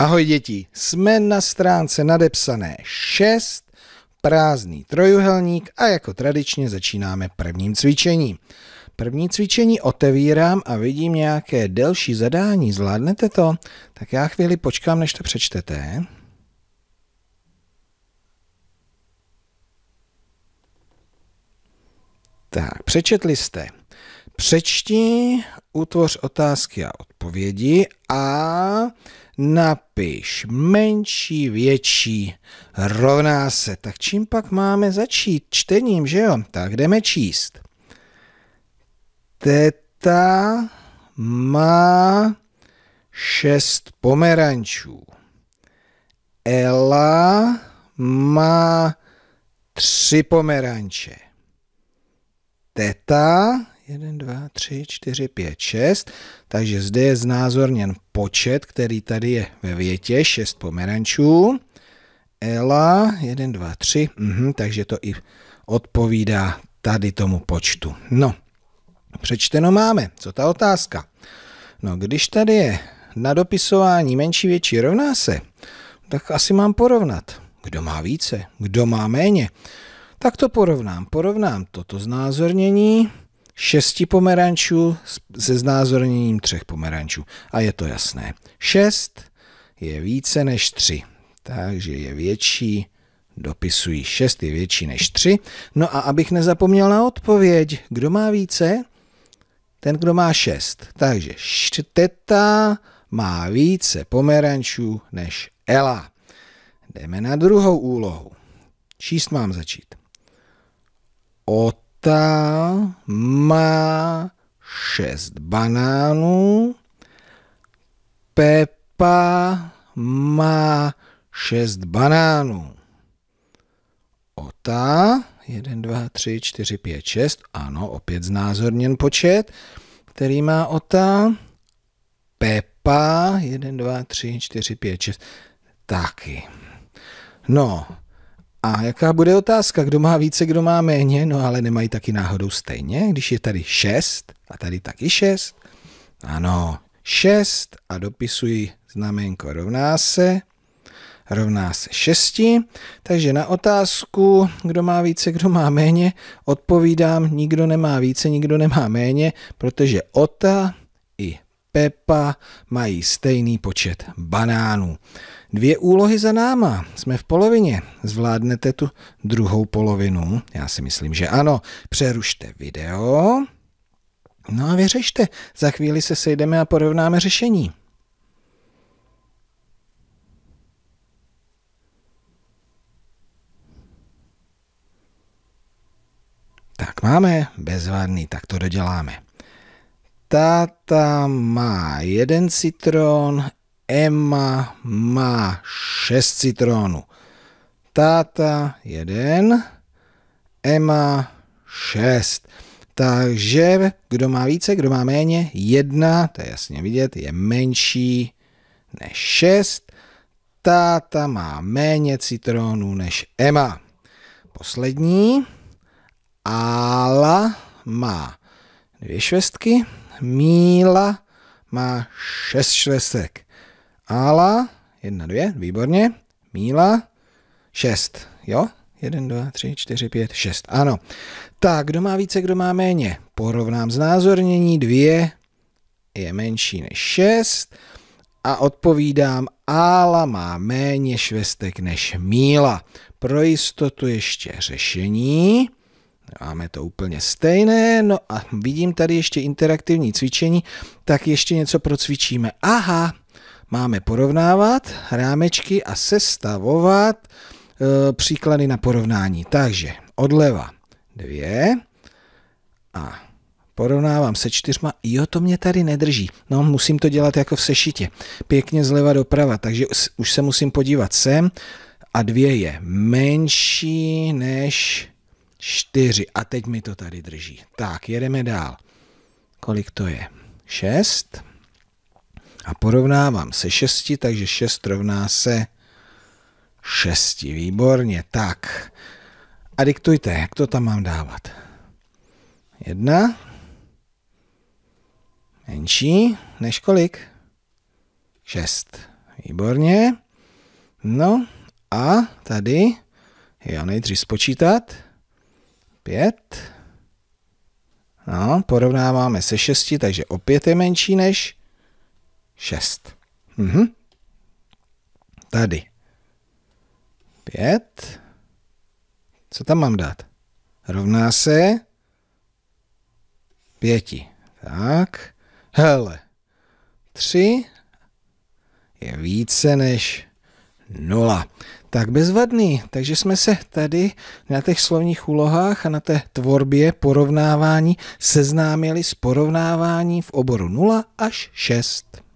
Ahoj děti, jsme na stránce nadepsané 6, prázdný trojuhelník a jako tradičně začínáme prvním cvičením. První cvičení otevírám a vidím nějaké delší zadání. Zvládnete to? Tak já chvíli počkám, než to přečtete. Tak, přečetli jste Přečti, utvoř otázky a odpovědi a napiš menší, větší, rovná se. Tak čím pak máme začít? Čtením, že jo? Tak jdeme číst. Teta má šest pomerančů. Ela má tři pomeranče. Teta 1, 2, 3, 4, 5, 6. Takže zde je znázorněn počet, který tady je ve větě, 6 pomerančů. Ela, 1, 2, 3, mhm, takže to i odpovídá tady tomu počtu. No, přečteno máme. Co ta otázka? No, když tady je na dopisování menší větší rovná se, tak asi mám porovnat. Kdo má více, kdo má méně. Tak to porovnám. Porovnám toto znázornění šesti pomerančů se znázorněním třech pomerančů. A je to jasné. Šest je více než tři, takže je větší dopisují Šest je větší než tři No a abych nezapomněl na odpověď, kdo má více? Ten, kdo má šest Takže šteta má více pomerančů než Ela. Jdeme na druhou úlohu. Číst mám začít. Od ta má šest banánů, Pepa má šest banánů. Ota, jeden, dva, tři, čtyři, pět, šest, ano, opět znázorněn počet, který má Ota. Pepa, jeden, dva, tři, čtyři, pět, šest, taky. No, a jaká bude otázka, kdo má více, kdo má méně, no ale nemají taky náhodou stejně, když je tady 6 a tady taky 6. Ano, 6 a dopisuji znamenko rovná se, rovná se 6. Takže na otázku, kdo má více, kdo má méně, odpovídám, nikdo nemá více, nikdo nemá méně, protože Ota i Pepa mají stejný počet banánů. Dvě úlohy za náma, jsme v polovině. Zvládnete tu druhou polovinu? Já si myslím, že ano. Přerušte video. No a vyřešte. Za chvíli se sejdeme a porovnáme řešení. Tak máme, bezvadný, tak to doděláme. Tata má jeden citron, Emma má šest citrónů. Táta jeden, Emma šest. Takže kdo má více, kdo má méně, jedna, to je jasně vidět, je menší než šest. Táta má méně citrónů než Emma. Poslední. Ála má dvě švestky, Míla má šest švestek. Ála, jedna, dvě, výborně. Míla, šest, jo? Jeden, dva, tři, čtyři, pět, šest, ano. Tak, kdo má více, kdo má méně? Porovnám znázornění, dvě je menší než šest a odpovídám, Ála má méně švestek než Míla. Pro jistotu ještě řešení. Máme to úplně stejné, no a vidím tady ještě interaktivní cvičení, tak ještě něco procvičíme. Aha, máme porovnávat rámečky a sestavovat e, příklady na porovnání. Takže odleva dvě a porovnávám se čtyřma. Jo, to mě tady nedrží. No, musím to dělat jako v sešitě. Pěkně zleva doprava, takže už se musím podívat sem. A dvě je menší než čtyři. A teď mi to tady drží. Tak, jedeme dál. Kolik to je? Šest a porovnávám se 6, takže 6 rovná se 6. Výborně, tak. A diktujte, jak to tam mám dávat. Jedna. Menší než kolik? 6. Výborně. No a tady já nejdřív spočítat. 5. No, porovnáváme se 6, takže opět je menší než 6. 6. Mhm. Tady. 5. Co tam mám dát? Rovná se 5. Tak. Hele. 3 je více než 0. Tak bezvadný. Takže jsme se tady na těch slovních úlohách a na té tvorbě porovnávání seznámili s porovnávání v oboru 0 až 6.